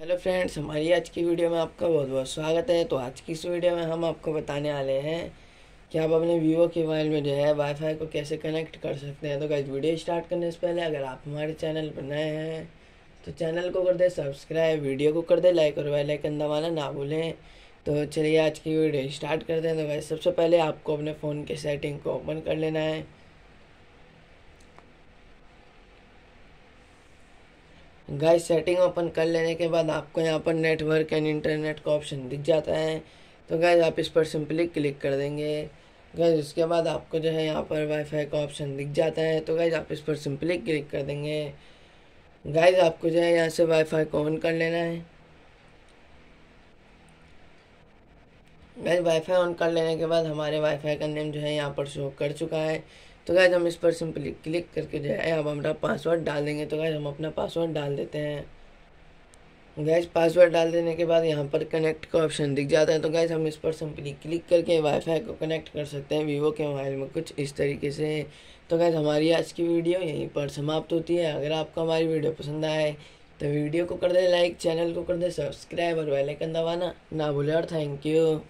hello friends हमारी आज की वीडियो में आपका बहुत बहुत स्वागत है तो आज की इस वीडियो में हम आपको बताने वाले हैं कि आप अपने वीवो के मोबाइल में जो है वाईफाई को कैसे कनेक्ट कर सकते हैं तो कैसे वीडियो स्टार्ट करने से पहले अगर आप हमारे चैनल पर नए हैं तो चैनल को कर दे सब्सक्राइब वीडियो को कर दे लाइक और वेलाइकन दबाना ना भूलें तो चलिए आज की वीडियो स्टार्ट करते हैं तो गाइज सबसे पहले आपको अपने फ़ोन के सेटिंग को ओपन कर लेना है गाइस सेटिंग ओपन कर लेने के बाद आपको यहाँ पर नेटवर्क एंड इंटरनेट का ऑप्शन दिख जाता है तो गाइस आप इस पर सिंपली क्लिक कर देंगे गाइस उसके बाद आपको जो है यहाँ पर वाईफाई का ऑप्शन दिख जाता है तो गाइस आप इस पर सिंपली क्लिक कर देंगे गाइस आपको जो है यहाँ से वाईफाई को ऑन कर लेना है गाइस वाईफाई ऑन कर लेने के बाद हमारे वाईफाई का नेम जो है यहाँ पर शो कर चुका है तो गैज हम इस पर सिंपली क्लिक करके जो है अब अपना पासवर्ड डाल देंगे तो गैज हम अपना पासवर्ड डाल देते हैं गैज पासवर्ड डाल देने के बाद यहाँ पर कनेक्ट का ऑप्शन दिख जाता है तो गैज हम इस पर सिंपली क्लिक करके वाईफाई को कनेक्ट कर सकते हैं वीवो के मोबाइल में कुछ इस तरीके से तो गैज हमारी आज की वीडियो यहीं पर समाप्त होती है अगर आपको हमारी वीडियो पसंद आए तो वीडियो को कर दे लाइक चैनल को कर दे सब्सक्राइब और वेलाइकन दबाना ना भूले और थैंक यू